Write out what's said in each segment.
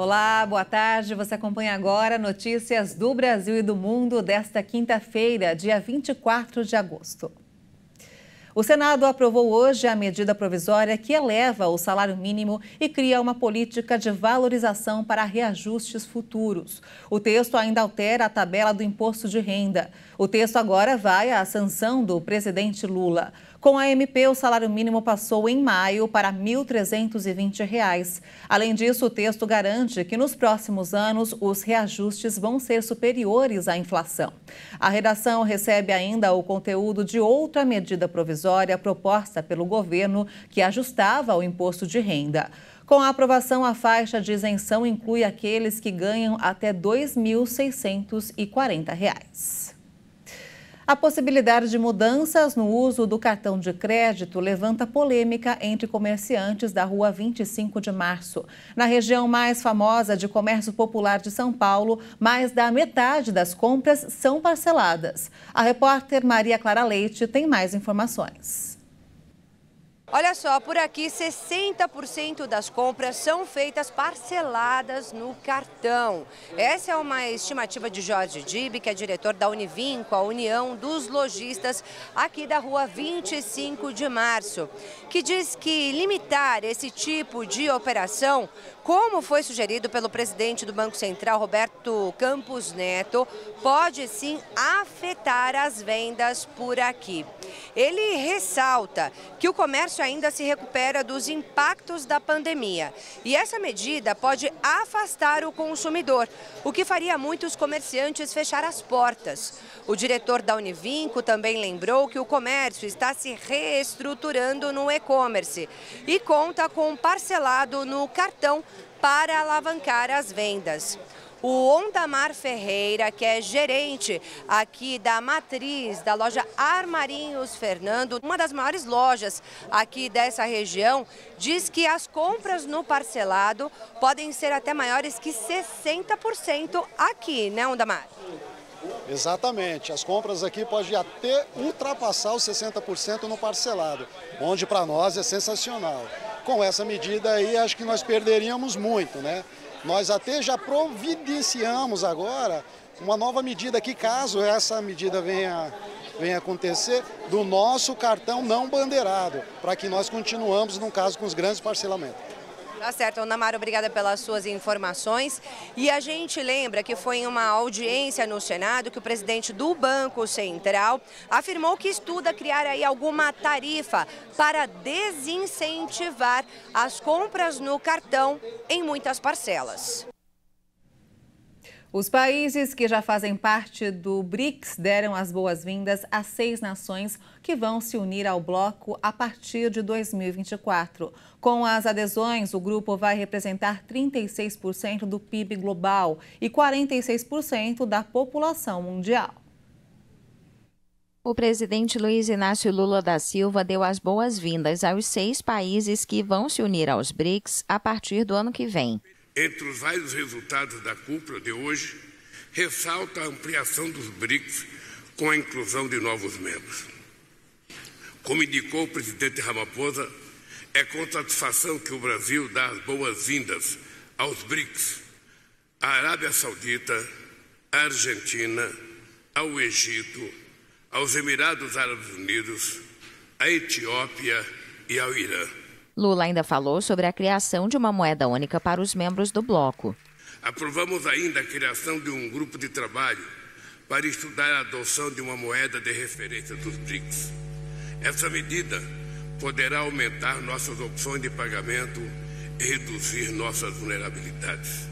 Olá, boa tarde. Você acompanha agora notícias do Brasil e do mundo desta quinta-feira, dia 24 de agosto. O Senado aprovou hoje a medida provisória que eleva o salário mínimo e cria uma política de valorização para reajustes futuros. O texto ainda altera a tabela do imposto de renda. O texto agora vai à sanção do presidente Lula. Com a MP, o salário mínimo passou em maio para R$ 1.320. Além disso, o texto garante que nos próximos anos os reajustes vão ser superiores à inflação. A redação recebe ainda o conteúdo de outra medida provisória proposta pelo governo que ajustava o imposto de renda. Com a aprovação, a faixa de isenção inclui aqueles que ganham até R$ 2.640. A possibilidade de mudanças no uso do cartão de crédito levanta polêmica entre comerciantes da rua 25 de março. Na região mais famosa de comércio popular de São Paulo, mais da metade das compras são parceladas. A repórter Maria Clara Leite tem mais informações. Olha só, por aqui 60% das compras são feitas parceladas no cartão. Essa é uma estimativa de Jorge Dib, que é diretor da Univinco, a União dos Lojistas, aqui da rua 25 de março, que diz que limitar esse tipo de operação, como foi sugerido pelo presidente do Banco Central, Roberto Campos Neto, pode sim afetar as vendas por aqui. Ele ressalta que o comércio comércio ainda se recupera dos impactos da pandemia. E essa medida pode afastar o consumidor, o que faria muitos comerciantes fechar as portas. O diretor da Univinco também lembrou que o comércio está se reestruturando no e-commerce e conta com parcelado no cartão para alavancar as vendas o Ondamar Ferreira, que é gerente aqui da matriz da loja Armarinhos Fernando, uma das maiores lojas aqui dessa região, diz que as compras no parcelado podem ser até maiores que 60% aqui, né, Ondamar? Exatamente, as compras aqui podem até ultrapassar os 60% no parcelado, onde para nós é sensacional. Com essa medida aí, acho que nós perderíamos muito, né? Nós até já providenciamos agora uma nova medida que, caso essa medida venha, venha acontecer, do nosso cartão não bandeirado, para que nós continuamos, no caso, com os grandes parcelamentos. Tá certo, Namara, obrigada pelas suas informações. E a gente lembra que foi em uma audiência no Senado que o presidente do Banco Central afirmou que estuda criar aí alguma tarifa para desincentivar as compras no cartão em muitas parcelas. Os países que já fazem parte do BRICS deram as boas-vindas a seis nações que vão se unir ao bloco a partir de 2024. Com as adesões, o grupo vai representar 36% do PIB global e 46% da população mundial. O presidente Luiz Inácio Lula da Silva deu as boas-vindas aos seis países que vão se unir aos BRICS a partir do ano que vem. Entre os vários resultados da cúpula de hoje, ressalta a ampliação dos BRICS com a inclusão de novos membros. Como indicou o presidente Ramaphosa, é com satisfação que o Brasil dá as boas-vindas aos BRICS, à Arábia Saudita, à Argentina, ao Egito, aos Emirados Árabes Unidos, à Etiópia e ao Irã. Lula ainda falou sobre a criação de uma moeda única para os membros do bloco. Aprovamos ainda a criação de um grupo de trabalho para estudar a adoção de uma moeda de referência dos BRICS. Essa medida poderá aumentar nossas opções de pagamento e reduzir nossas vulnerabilidades.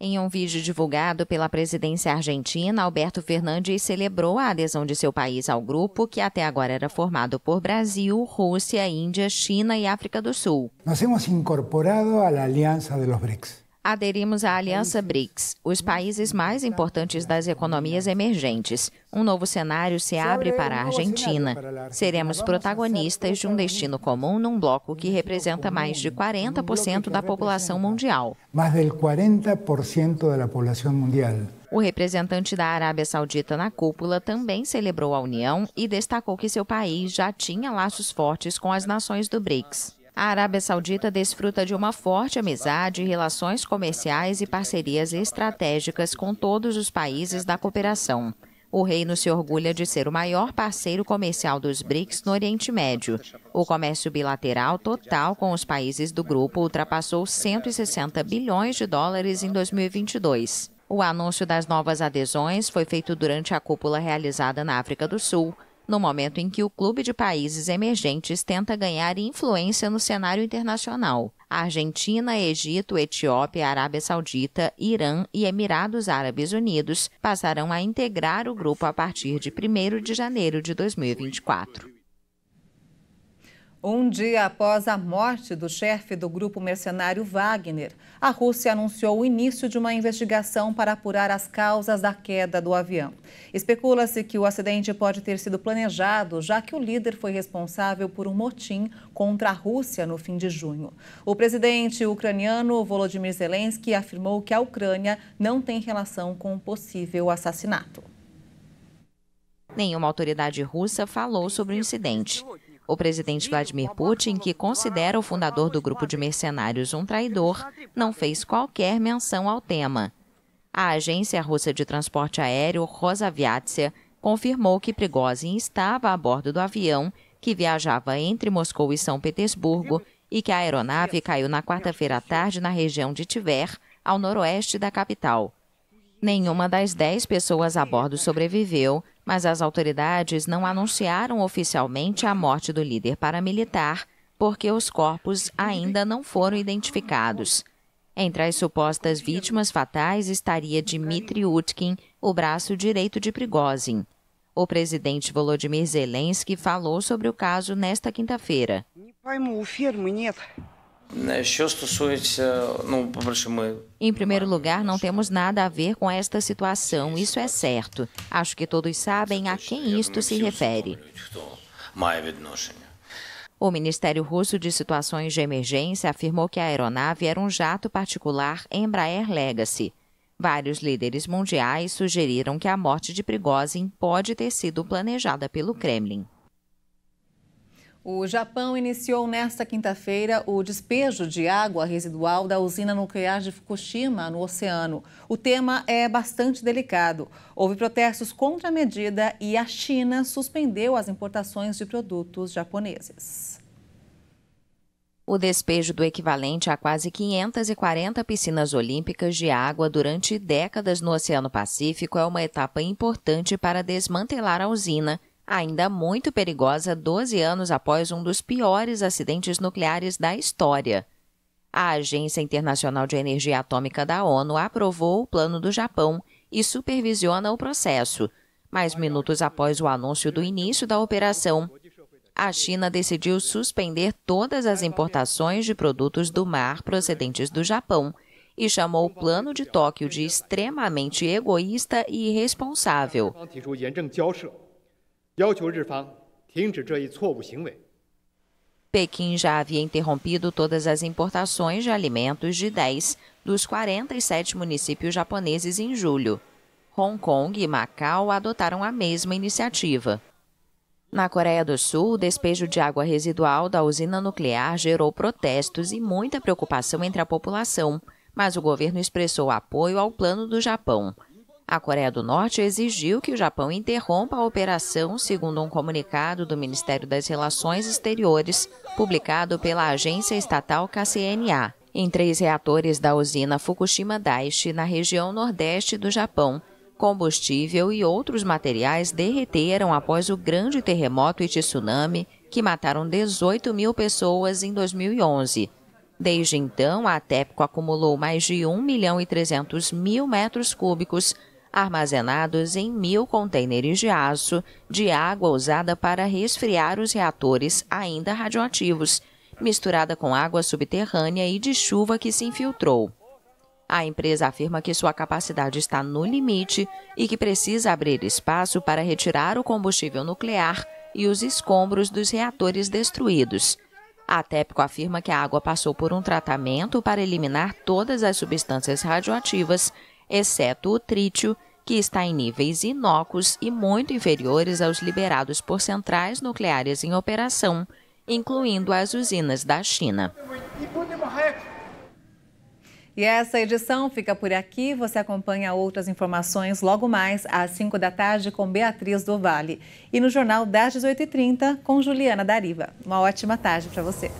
Em um vídeo divulgado pela presidência argentina, Alberto Fernandes celebrou a adesão de seu país ao grupo, que até agora era formado por Brasil, Rússia, Índia, China e África do Sul. Nós hemos incorporado à aliança dos BRICS aderimos à Aliança BRICS, os países mais importantes das economias emergentes. Um novo cenário se abre para a Argentina. Seremos protagonistas de um destino comum num bloco que representa mais de 40% da população mundial. Mais del 40% da população mundial. O representante da Arábia Saudita na cúpula também celebrou a união e destacou que seu país já tinha laços fortes com as nações do BRICS a Arábia Saudita desfruta de uma forte amizade, relações comerciais e parcerias estratégicas com todos os países da cooperação. O reino se orgulha de ser o maior parceiro comercial dos BRICS no Oriente Médio. O comércio bilateral total com os países do grupo ultrapassou 160 bilhões de dólares em 2022. O anúncio das novas adesões foi feito durante a cúpula realizada na África do Sul no momento em que o clube de países emergentes tenta ganhar influência no cenário internacional. Argentina, Egito, Etiópia, Arábia Saudita, Irã e Emirados Árabes Unidos passarão a integrar o grupo a partir de 1 de janeiro de 2024. Um dia após a morte do chefe do grupo mercenário Wagner, a Rússia anunciou o início de uma investigação para apurar as causas da queda do avião. Especula-se que o acidente pode ter sido planejado, já que o líder foi responsável por um motim contra a Rússia no fim de junho. O presidente ucraniano Volodymyr Zelensky afirmou que a Ucrânia não tem relação com o um possível assassinato. Nenhuma autoridade russa falou sobre o incidente. O presidente Vladimir Putin, que considera o fundador do grupo de mercenários um traidor, não fez qualquer menção ao tema. A agência russa de transporte aéreo Rosaviatsia confirmou que Prigozhin estava a bordo do avião que viajava entre Moscou e São Petersburgo e que a aeronave caiu na quarta-feira à tarde na região de Tver, ao noroeste da capital. Nenhuma das 10 pessoas a bordo sobreviveu, mas as autoridades não anunciaram oficialmente a morte do líder paramilitar, porque os corpos ainda não foram identificados. Entre as supostas vítimas fatais estaria Dmitry Utkin, o braço direito de Prigozhin. O presidente Volodymyr Zelensky falou sobre o caso nesta quinta-feira. Né, é, em primeiro lugar, não temos nada a ver com esta situação, isso é certo. Acho que todos sabem a quem isto se refere. O Ministério Russo de Situações de Emergência afirmou que a aeronave era um jato particular Embraer Legacy. Vários líderes mundiais sugeriram que a morte de Prigozhin pode ter sido planejada pelo Kremlin. O Japão iniciou nesta quinta-feira o despejo de água residual da usina nuclear de Fukushima no oceano. O tema é bastante delicado. Houve protestos contra a medida e a China suspendeu as importações de produtos japoneses. O despejo do equivalente a quase 540 piscinas olímpicas de água durante décadas no Oceano Pacífico é uma etapa importante para desmantelar a usina, ainda muito perigosa 12 anos após um dos piores acidentes nucleares da história. A Agência Internacional de Energia Atômica da ONU aprovou o plano do Japão e supervisiona o processo. Mas minutos após o anúncio do início da operação, a China decidiu suspender todas as importações de produtos do mar procedentes do Japão e chamou o plano de Tóquio de extremamente egoísta e irresponsável. 要求日方停止这一错误行为。Pequim já havia interrompido todas as importações de alimentos de 10 dos 47 municípios japoneses em julho. Hong Kong e Macau adotaram a mesma iniciativa. Na Coreia do Sul, o despejo de água residual da usina nuclear gerou protestos e muita preocupação entre a população, mas o governo expressou apoio ao plano do Japão. A Coreia do Norte exigiu que o Japão interrompa a operação, segundo um comunicado do Ministério das Relações Exteriores, publicado pela agência estatal KCNA. Em três reatores da usina Fukushima Daiichi, na região nordeste do Japão, combustível e outros materiais derreteram após o grande terremoto e tsunami que mataram 18 mil pessoas em 2011. Desde então, a TEPCO acumulou mais de 1 milhão e 300 mil metros cúbicos armazenados em mil contêineres de aço, de água usada para resfriar os reatores ainda radioativos, misturada com água subterrânea e de chuva que se infiltrou. A empresa afirma que sua capacidade está no limite e que precisa abrir espaço para retirar o combustível nuclear e os escombros dos reatores destruídos. A TEPCO afirma que a água passou por um tratamento para eliminar todas as substâncias radioativas exceto o trítio, que está em níveis inócuos e muito inferiores aos liberados por centrais nucleares em operação, incluindo as usinas da China. E essa edição fica por aqui. Você acompanha outras informações logo mais às 5 da tarde com Beatriz do Vale e no Jornal das 18h30 com Juliana Dariva. Uma ótima tarde para você.